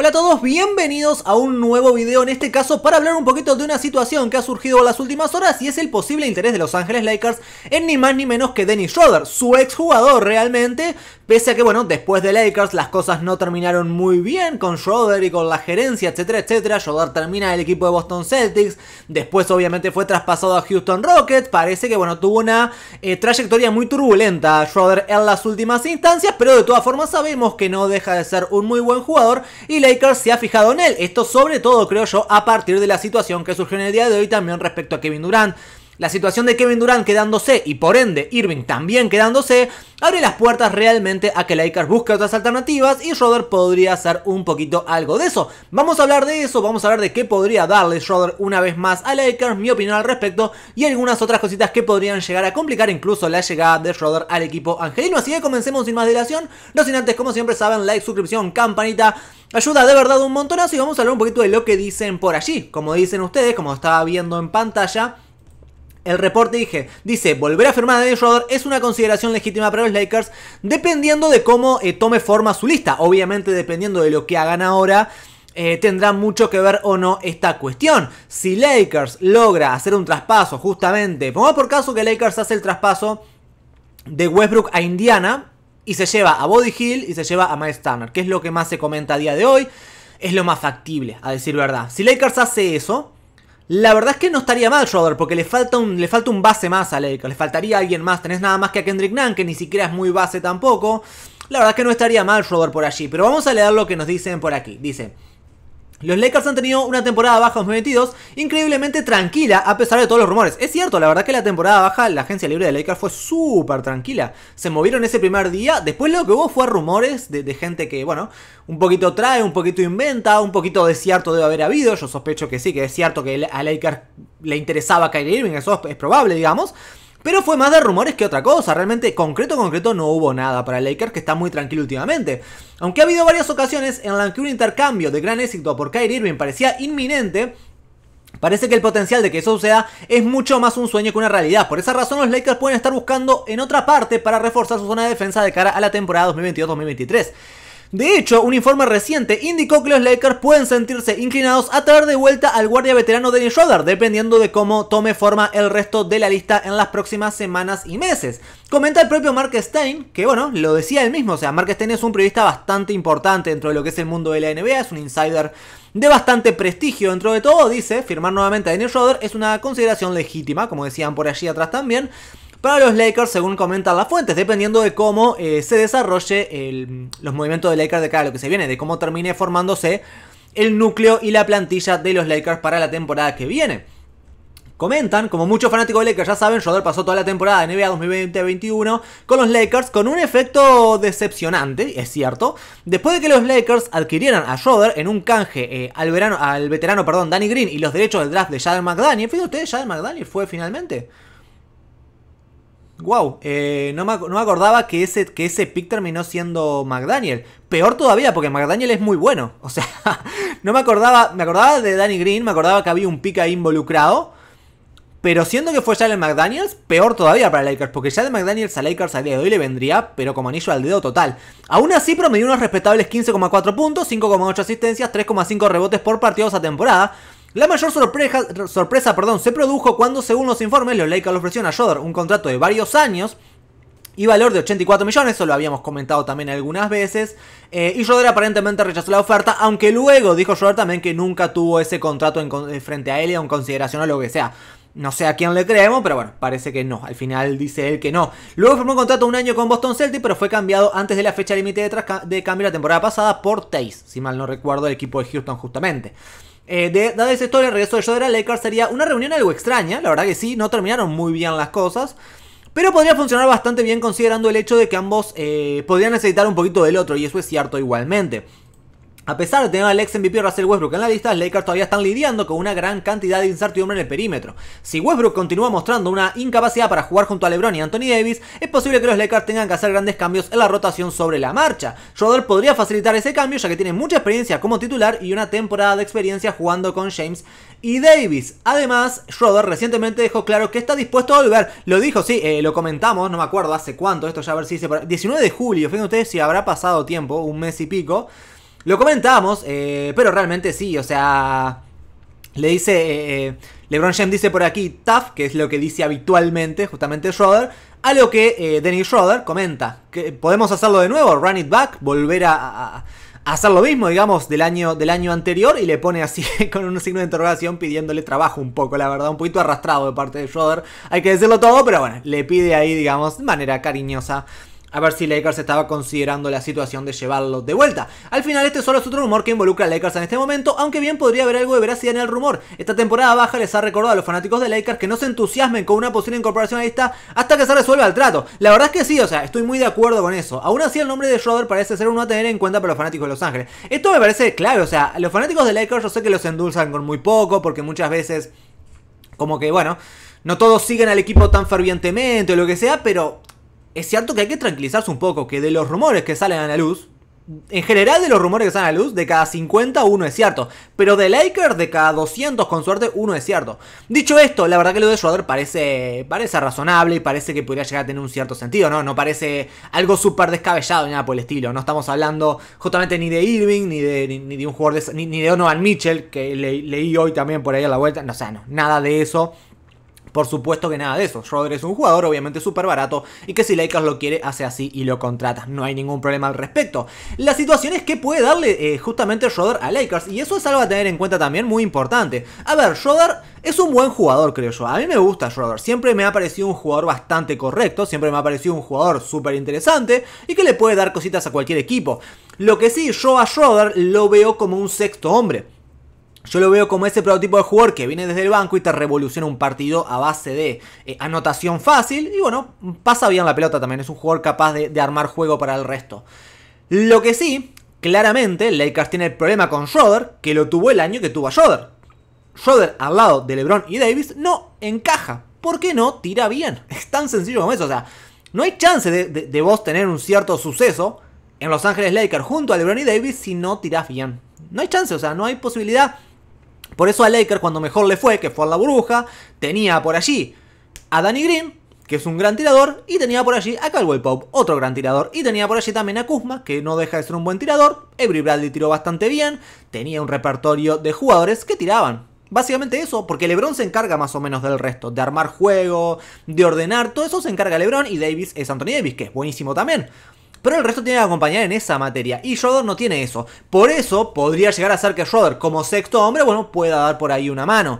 Hola a todos, bienvenidos a un nuevo video, en este caso para hablar un poquito de una situación que ha surgido en las últimas horas y es el posible interés de Los Ángeles Lakers en ni más ni menos que Dennis Schroeder, su exjugador realmente, Pese a que, bueno, después de Lakers las cosas no terminaron muy bien con Schroeder y con la gerencia, etcétera, etcétera. Schroeder termina el equipo de Boston Celtics. Después, obviamente, fue traspasado a Houston Rockets. Parece que, bueno, tuvo una eh, trayectoria muy turbulenta Schroeder en las últimas instancias, pero de todas formas sabemos que no deja de ser un muy buen jugador y Lakers se ha fijado en él. Esto sobre todo, creo yo, a partir de la situación que surgió en el día de hoy también respecto a Kevin Durant. La situación de Kevin Durant quedándose y por ende Irving también quedándose abre las puertas realmente a que Lakers busque otras alternativas y Schroeder podría hacer un poquito algo de eso. Vamos a hablar de eso, vamos a hablar de qué podría darle Schroeder una vez más a Lakers, mi opinión al respecto y algunas otras cositas que podrían llegar a complicar incluso la llegada de Schroeder al equipo angelino. Así que comencemos sin más dilación, no sin antes como siempre saben, like, suscripción, campanita, ayuda de verdad un montonazo y vamos a hablar un poquito de lo que dicen por allí. Como dicen ustedes, como estaba viendo en pantalla... El reporte dije, dice, volver a firmar a Dennis es una consideración legítima para los Lakers dependiendo de cómo eh, tome forma su lista. Obviamente dependiendo de lo que hagan ahora. Eh, tendrá mucho que ver o no esta cuestión. Si Lakers logra hacer un traspaso, justamente, pongamos por caso que Lakers hace el traspaso de Westbrook a Indiana y se lleva a Body Hill y se lleva a Miles Turner, que es lo que más se comenta a día de hoy, es lo más factible, a decir verdad. Si Lakers hace eso, la verdad es que no estaría mal Schroeder, porque le falta un, le falta un base más a Lakers, le faltaría alguien más, tenés nada más que a Kendrick Nunn, que ni siquiera es muy base tampoco. La verdad es que no estaría mal Schroeder por allí, pero vamos a leer lo que nos dicen por aquí. Dice... Los Lakers han tenido una temporada baja 2022 increíblemente tranquila a pesar de todos los rumores. Es cierto, la verdad que la temporada baja, la agencia libre de Lakers fue súper tranquila. Se movieron ese primer día, después lo que hubo fue rumores de, gente que, bueno, un poquito trae, un poquito inventa, un poquito de cierto debe haber habido. Yo sospecho que sí, que es cierto que a Lakers le interesaba Kyrie Irving, eso es probable, digamos. Pero fue más de rumores que otra cosa, realmente concreto concreto no hubo nada para Lakers que está muy tranquilo últimamente. Aunque ha habido varias ocasiones en las que un intercambio de gran éxito por Kyrie Irving parecía inminente, Parece que el potencial de que eso suceda es mucho más un sueño que una realidad. Por esa razón los Lakers pueden estar buscando en otra parte para reforzar su zona de defensa de cara a la temporada 2022-2023. De hecho, un informe reciente indicó que los Lakers pueden sentirse inclinados a traer de vuelta al guardia veterano Dennis Schroeder, dependiendo de cómo tome forma el resto de la lista en las próximas semanas y meses. Comenta el propio Mark Stein, que bueno, lo decía él mismo, o sea, Mark Stein es un periodista bastante importante dentro de lo que es el mundo de la NBA, es un insider de bastante prestigio dentro de todo, dice, firmar nuevamente a Dennis Schroeder es una consideración legítima, como decían por allí atrás también, para los Lakers, según comentan las fuentes, dependiendo de cómo eh, se desarrolle los movimientos de Lakers de cara a lo que se viene, de cómo termine formándose el núcleo y la plantilla de los Lakers para la temporada que viene. Comentan, como muchos fanáticos de Lakers ya saben, Schroeder pasó toda la temporada de NBA 2020-21 con los Lakers con un efecto decepcionante, es cierto. Después de que los Lakers adquirieran a Schroeder en un canje eh, al, verano, al veterano perdón, Danny Green y los derechos del draft de Jaden McDaniel, fíjate ustedes, McDaniel fue finalmente. Wow, eh, no, me, acordaba que ese, que ese pick terminó siendo McDaniel. Peor todavía, porque McDaniel es muy bueno. O sea, no me acordaba. Me acordaba de Danny Green, me acordaba que había un pick ahí involucrado. Pero siendo que fue el McDaniels, peor todavía para Lakers, porque de McDaniels a Lakers al día de hoy le vendría, pero como anillo al dedo total. Aún así promedió unos respetables 15,4 puntos, 5,8 asistencias, 3,5 rebotes por partido a temporada. La mayor sorpresa, perdón, se produjo cuando, según los informes, los Leica le ofrecieron a Joder un contrato de varios años y valor de 84 millones, eso lo habíamos comentado también algunas veces. Eh, y Joder aparentemente rechazó la oferta, aunque luego dijo Joder también que nunca tuvo ese contrato en, eh, frente a él en consideración o lo que sea. No sé a quién le creemos, pero bueno, parece que no. Al final dice él que no. Luego firmó un contrato un año con Boston Celtics, pero fue cambiado antes de la fecha límite de, de cambio la temporada pasada por Tays, si mal no recuerdo, el equipo de Houston justamente. Eh, de, dada esa historia, el regreso de Joder a sería una reunión algo extraña, la verdad que sí, no terminaron muy bien las cosas. Pero podría funcionar bastante bien considerando el hecho de que ambos eh, podrían necesitar un poquito del otro, y eso es cierto igualmente. A pesar de tener al ex MVP Russell Westbrook en la lista, los Lakers todavía están lidiando con una gran cantidad de incertidumbre en el perímetro. Si Westbrook continúa mostrando una incapacidad para jugar junto a LeBron y Anthony Davis, es posible que los Lakers tengan que hacer grandes cambios en la rotación sobre la marcha. Schroeder podría facilitar ese cambio ya que tiene mucha experiencia como titular y una temporada de experiencia jugando con James y Davis. Además, Schroeder recientemente dejó claro que está dispuesto a volver. Lo dijo, sí, eh, lo comentamos, no me acuerdo hace cuánto, esto ya a ver si se... 19 de julio, fíjense ustedes si habrá pasado tiempo, un mes y pico. Lo comentamos, eh, pero realmente sí, o sea, le dice, eh, eh, LeBron James dice por aquí tough, que es lo que dice habitualmente justamente Schroeder, a lo que Dennis Schroeder comenta, que podemos hacerlo de nuevo, run it back, volver a, hacer lo mismo, digamos, del año, del año anterior, y le pone así con un signo de interrogación pidiéndole trabajo un poco, la verdad, un poquito arrastrado de parte de Schroeder, hay que decirlo todo, pero bueno, le pide ahí, digamos, de manera cariñosa a ver si Lakers estaba considerando la situación de llevarlo de vuelta. Al final este solo es otro rumor que involucra a Lakers en este momento, aunque bien podría haber algo de veracidad en el rumor. Esta temporada baja les ha recordado a los fanáticos de Lakers que no se entusiasmen con una posible incorporación a esta hasta que se resuelva el trato. La verdad es que sí, o sea, estoy muy de acuerdo con eso. Aún así el nombre de Schroeder parece ser uno a tener en cuenta para los fanáticos de Los Ángeles. Esto me parece claro, o sea, los fanáticos de Lakers yo sé que los endulzan con muy poco porque muchas veces como que bueno no todos siguen al equipo tan fervientemente o lo que sea, pero es cierto que hay que tranquilizarse un poco, que de los rumores que salen a la luz, en general de los rumores que salen a la luz, de cada 50 uno es cierto, pero de Liker, de cada 200 con suerte uno es cierto. Dicho esto, la verdad que lo de Schroeder parece, parece razonable y parece que podría llegar a tener un cierto sentido, ¿no? No parece algo súper descabellado ni nada por el estilo, no estamos hablando justamente ni de Irving, ni de, ni, de un jugador ni, de Donovan Mitchell, que leí hoy también por ahí a la vuelta, no, o sea, no, nada de eso. Por supuesto que nada de eso. Schroeder es un jugador obviamente súper barato y que si Lakers lo quiere hace así y lo contrata. No hay ningún problema al respecto. La situación es que puede darle eh, justamente Schroeder a Lakers y eso es algo a tener en cuenta también muy importante. A ver, Schroeder es un buen jugador creo yo. A mí me gusta Schroeder. Siempre me ha parecido un jugador bastante correcto. Siempre me ha parecido un jugador súper interesante y que le puede dar cositas a cualquier equipo. Lo que sí, yo a Schroeder lo veo como un sexto hombre. Yo lo veo como ese prototipo de jugador que viene desde el banco y te revoluciona un partido a base de eh, anotación fácil. Y bueno, pasa bien la pelota también. Es un jugador capaz de, armar juego para el resto. Lo que sí, claramente, Lakers tiene el problema con Schroeder, que lo tuvo el año que tuvo a Schroeder. Schroeder al lado de LeBron y Davis no encaja. ¿Por qué no tira bien? Es tan sencillo como eso. O sea, no hay chance de, de vos tener un cierto suceso en Los Ángeles Lakers junto a LeBron y Davis si no tirás bien. No hay chance, o sea, no hay posibilidad por eso a Lakers cuando mejor le fue, que fue a la burbuja, tenía por allí a Danny Green, que es un gran tirador, y tenía por allí a Caldwell Pope, otro gran tirador, y tenía por allí también a Kuzma, que no deja de ser un buen tirador, Every Bradley tiró bastante bien, tenía un repertorio de jugadores que tiraban. Básicamente eso, porque LeBron se encarga más o menos del resto, de armar juego, de ordenar, todo eso se encarga LeBron y Davis es Anthony Davis, que es buenísimo también pero el resto tiene que acompañar en esa materia. Y Schroeder no tiene eso. Por eso podría llegar a ser que Schroeder, como sexto hombre, bueno, pueda dar por ahí una mano.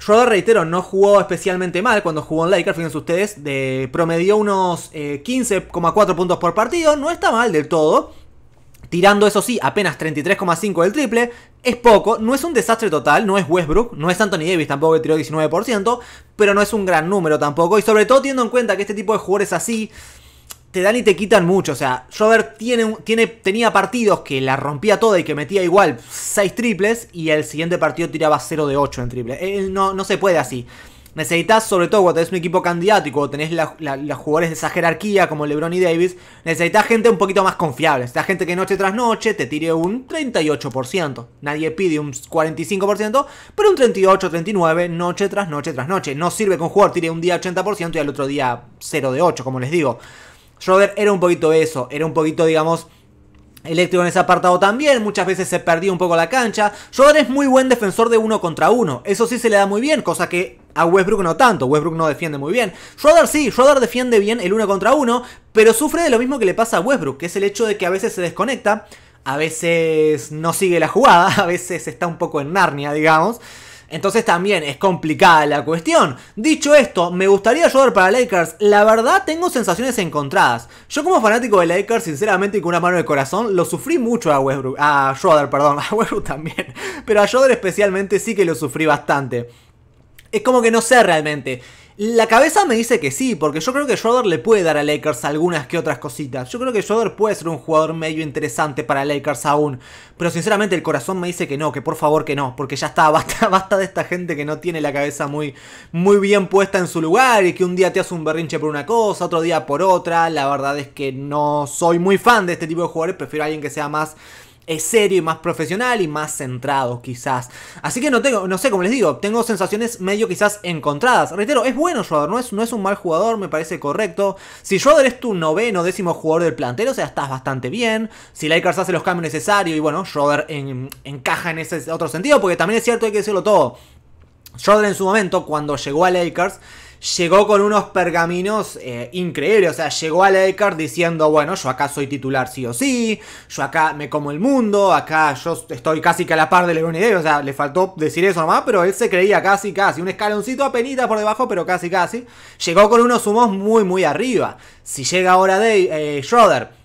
Schroeder, reitero, no jugó especialmente mal cuando jugó en Lakers, fíjense ustedes, de, promedió unos 15,4 eh, puntos por partido, no está mal del todo, tirando eso sí apenas 33,5 del triple, es poco, no es un desastre total, no es Westbrook, no es Anthony Davis tampoco que tiró 19%, pero no es un gran número tampoco, y sobre todo teniendo en cuenta que este tipo de jugadores así te dan y te quitan mucho. O sea, Robert tiene, tiene, tenía partidos que la rompía toda y que metía igual 6 triples y el siguiente partido tiraba 0 de 8 en triple. Eh, no, no se puede así. Necesitas, sobre todo cuando tenés un equipo candidato tenés los jugadores de esa jerarquía como LeBron y Davis, necesitas gente un poquito más confiable. Necesitas gente que noche tras noche te tire un 38%. Nadie pide un 45%, pero un 38, 39, noche tras noche tras noche. No sirve que un jugador tire un día 80% y al otro día 0 de 8, como les digo. Schroeder era un poquito eso, era un poquito, digamos, Eléctrico en ese apartado también, muchas veces se perdía un poco la cancha. Schroeder es muy buen defensor de uno contra uno, eso sí se le da muy bien, cosa que a Westbrook no tanto, Westbrook no defiende muy bien. Schroeder sí, Schroeder defiende bien el uno contra uno, pero sufre de lo mismo que le pasa a Westbrook, que es el hecho de que a veces se desconecta, a veces no sigue la jugada, a veces está un poco en Narnia, digamos. Entonces también es complicada la cuestión. Dicho esto, me gustaría ayudar para Lakers. La verdad tengo sensaciones encontradas. Yo como fanático de Lakers, sinceramente y con una mano de corazón, lo sufrí mucho a Westbrook, a perdón, a Westbrook también, pero a Joder especialmente sí que lo sufrí bastante. Es como que no sé realmente. La cabeza me dice que sí, porque yo creo que Schroeder le puede dar a Lakers algunas que otras cositas. Yo creo que Schroeder puede ser un jugador medio interesante para Lakers aún. Pero sinceramente el corazón me dice que no, que por favor que no. Porque ya está, basta, de esta gente que no tiene la cabeza muy, muy bien puesta en su lugar y que un día te hace un berrinche por una cosa, otro día por otra. La verdad es que no soy muy fan de este tipo de jugadores, prefiero a alguien que sea más es serio y más profesional y más centrado quizás. Así que no tengo, no sé, como les digo, tengo sensaciones medio quizás encontradas. Reitero, es bueno Schroeder, no es, no es un mal jugador, me parece correcto. Si Schroeder es tu noveno, décimo jugador del plantel, o sea, estás bastante bien. Si Lakers hace los cambios necesarios y bueno, Schroeder encaja en ese otro sentido, porque también es cierto, hay que decirlo todo. Schroeder en su momento, cuando llegó a Lakers, llegó con unos pergaminos eh, increíbles. O sea, llegó a Lakers diciendo, bueno, yo acá soy titular sí o sí, yo acá me como el mundo, acá yo estoy casi que a la par de LeBron O sea, le faltó decir eso nomás, pero él se creía casi, casi. Un escaloncito apenita por debajo, pero casi, casi. Llegó con unos humos muy, muy arriba. Si llega ahora de eh, Schroeder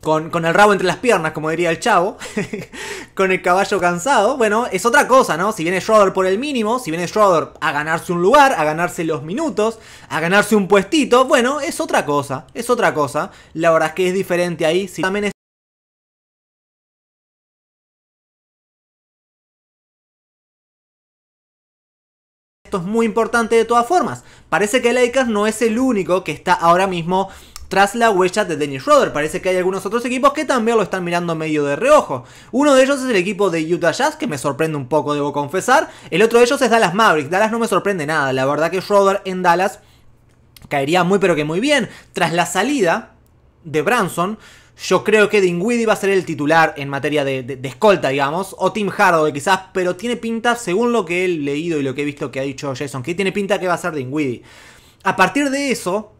con, el rabo entre las piernas, como diría el chavo, con el caballo cansado, bueno, es otra cosa, ¿no? Si viene Schroeder por el mínimo, si viene Schroeder a ganarse un lugar, a ganarse los minutos, a ganarse un puestito, bueno, es otra cosa, es otra cosa. La verdad es que es diferente ahí, si también es Esto es muy importante de todas formas. Parece que Lakers no es el único que está ahora mismo tras la huella de Dennis Schroeder. Parece que hay algunos otros equipos que también lo están mirando medio de reojo. Uno de ellos es el equipo de Utah Jazz, que me sorprende un poco, debo confesar. El otro de ellos es Dallas Mavericks. Dallas no me sorprende nada. La verdad que Schroeder en Dallas caería muy pero que muy bien. Tras la salida de Branson, yo creo que Dingwiddie va a ser el titular en materia de, escolta, digamos, o Tim Hardaway quizás, pero tiene pinta, según lo que he leído y lo que he visto que ha dicho Jason que tiene pinta que va a ser Dingwiddie. A partir de eso,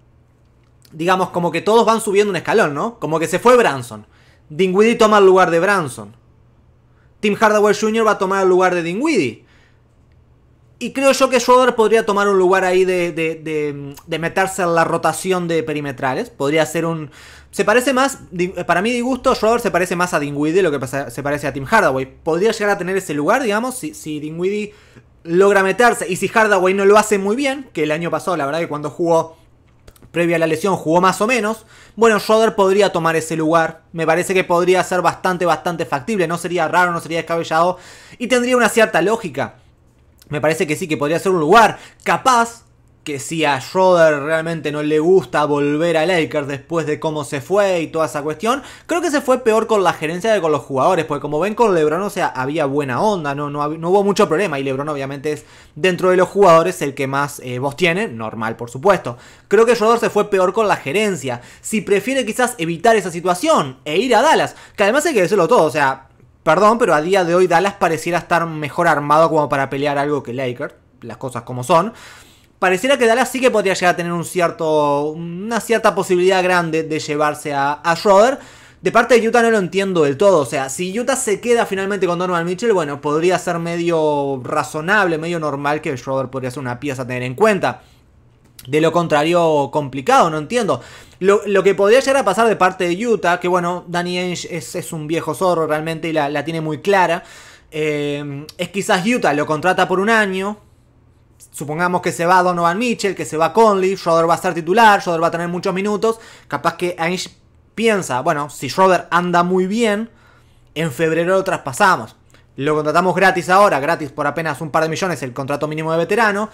digamos, como que todos van subiendo un escalón, ¿no? Como que se fue Branson. Dingwiddie toma el lugar de Branson. Tim Hardaway Jr. va a tomar el lugar de Dingwiddie. Y creo yo que Schroeder podría tomar un lugar ahí de, de, de, meterse en la rotación de perimetrales. Podría ser un... Se parece más, para mí de gusto, Schroeder se parece más a de lo que se parece a Tim Hardaway. Podría llegar a tener ese lugar, digamos, si, si logra meterse. Y si Hardaway no lo hace muy bien, que el año pasado la verdad que cuando jugó previa a la lesión jugó más o menos, bueno, Schroeder podría tomar ese lugar. Me parece que podría ser bastante, bastante factible. No sería raro, no sería descabellado. Y tendría una cierta lógica. Me parece que sí, que podría ser un lugar. Capaz, que si a Schroeder realmente no le gusta volver a Lakers después de cómo se fue y toda esa cuestión, creo que se fue peor con la gerencia que con los jugadores, porque como ven con LeBron, o sea, había buena onda, no, no, hubo mucho problema y LeBron obviamente es dentro de los jugadores el que más eh, voz tiene, normal por supuesto. Creo que Schroeder se fue peor con la gerencia, si prefiere quizás evitar esa situación e ir a Dallas, que además hay que decirlo todo, o sea, perdón, pero a día de hoy Dallas pareciera estar mejor armado como para pelear algo que Lakers, las cosas como son pareciera que Dallas sí que podría llegar a tener un cierto, una cierta posibilidad grande de llevarse a, Schroeder. De parte de Utah no lo entiendo del todo. O sea, si Utah se queda finalmente con Norman Mitchell, bueno, podría ser medio razonable, medio normal que Schroeder podría ser una pieza a tener en cuenta. De lo contrario, complicado, no entiendo. Lo, que podría llegar a pasar de parte de Utah, que bueno, Danny Ainge es, un viejo zorro realmente y la, tiene muy clara, eh, es quizás Utah lo contrata por un año, Supongamos que se va Donovan Mitchell, que se va Conley, Schroeder va a ser titular, Schroeder va a tener muchos minutos. Capaz que Ainge piensa, bueno, si Schroeder anda muy bien, en febrero lo traspasamos. Lo contratamos gratis ahora, gratis por apenas un par de millones el contrato mínimo de veterano.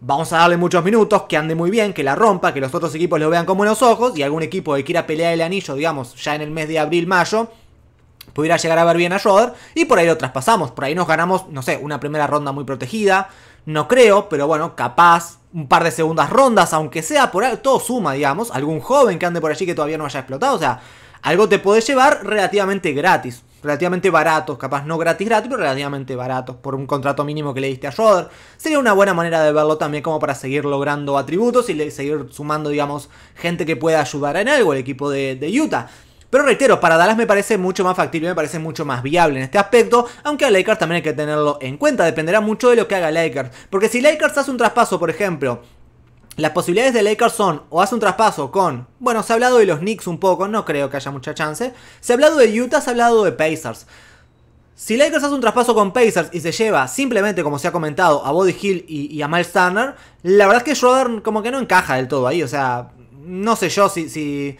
Vamos a darle muchos minutos, que ande muy bien, que la rompa, que los otros equipos lo vean con buenos ojos y algún equipo que quiera pelear el anillo, digamos, ya en el mes de abril-mayo, pudiera llegar a ver bien a Schroeder y por ahí lo traspasamos. Por ahí nos ganamos, no sé, una primera ronda muy protegida, no creo, pero bueno, capaz un par de segundas rondas, aunque sea por algo, todo suma, digamos. Algún joven que ande por allí que todavía no haya explotado, o sea, algo te puede llevar relativamente gratis. Relativamente barato capaz no gratis gratis, pero relativamente barato por un contrato mínimo que le diste a Schroeder. Sería una buena manera de verlo también como para seguir logrando atributos y seguir sumando, digamos, gente que pueda ayudar en algo el equipo de Utah. Pero reitero, para Dallas me parece mucho más factible, me parece mucho más viable en este aspecto, aunque a Lakers también hay que tenerlo en cuenta, dependerá mucho de lo que haga Lakers. Porque si Lakers hace un traspaso, por ejemplo, las posibilidades de Lakers son o hace un traspaso con, bueno, se ha hablado de los Knicks un poco, no creo que haya mucha chance. Se ha hablado de Utah, se ha hablado de Pacers. Si Lakers hace un traspaso con Pacers y se lleva simplemente, como se ha comentado, a Body Hill y, a Miles Turner, la verdad es que Schroeder como que no encaja del todo ahí. O sea, no sé yo si, si,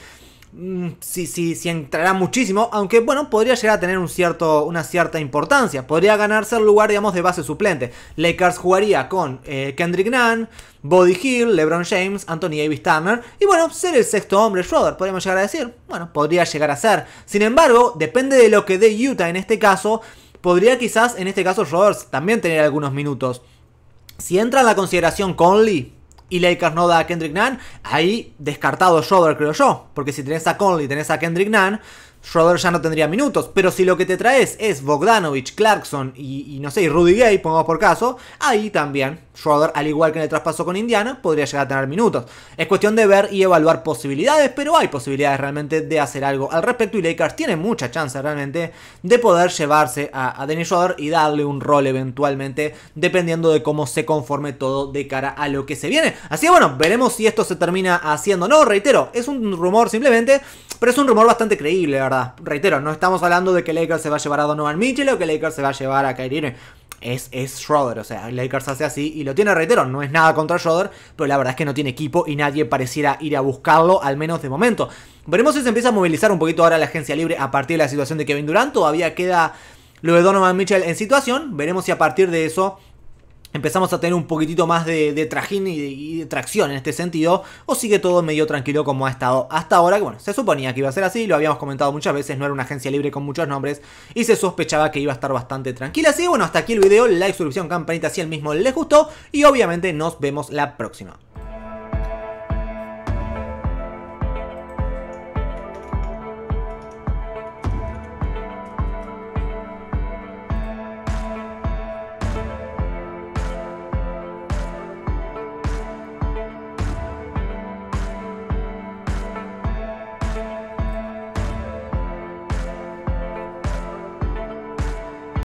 Mm, si, entrará muchísimo, aunque bueno, podría llegar a tener una cierta importancia. Podría ganarse el lugar, digamos, de base suplente. Lakers jugaría con eh, Kendrick Nunn, Body Hill, LeBron James, Anthony Davis Turner y bueno, ser el sexto hombre Schroeder, podríamos llegar a decir. Bueno, podría llegar a ser. Sin embargo, depende de lo que dé Utah en este caso, podría quizás en este caso Schroeder también tener algunos minutos. Si entra en la consideración Conley, y Lakers no da a Kendrick Nunn, ahí descartado Schroeder, creo yo. Porque si tenés a Conley, y tenés a Kendrick Nunn, Schroeder ya no tendría minutos. Pero si lo que te traes es Bogdanovich, Clarkson y, no sé, y Rudy Gay, pongamos por caso, ahí también Schroeder, al igual que en el traspaso con Indiana, podría llegar a tener minutos. Es cuestión de ver y evaluar posibilidades, pero hay posibilidades realmente de hacer algo al respecto. Y Lakers tiene mucha chance realmente de poder llevarse a, a Dennis Schroeder y darle un rol eventualmente, dependiendo de cómo se conforme todo de cara a lo que se viene. Así que bueno, veremos si esto se termina haciendo. No, reitero, es un rumor simplemente, pero es un rumor bastante creíble, ¿verdad? Reitero, no estamos hablando de que Lakers se va a llevar a Donovan Mitchell o que Lakers se va a llevar a Kyrie Es, es Schroeder, o sea, Lakers hace así y lo tiene, reitero, no es nada contra Schroeder, pero la verdad es que no tiene equipo y nadie pareciera ir a buscarlo, al menos de momento. Veremos si se empieza a movilizar un poquito ahora la agencia libre a partir de la situación de Kevin Durant, todavía queda lo de Donovan Mitchell en situación, veremos si a partir de eso empezamos a tener un poquitito más de, de trajín y de, tracción en este sentido, o sigue todo medio tranquilo como ha estado hasta ahora, que bueno, se suponía que iba a ser así, lo habíamos comentado muchas veces, no era una agencia libre con muchos nombres, y se sospechaba que iba a estar bastante tranquila, así que bueno, hasta aquí el video, like, suscripción, campanita si el mismo les gustó, y obviamente nos vemos la próxima.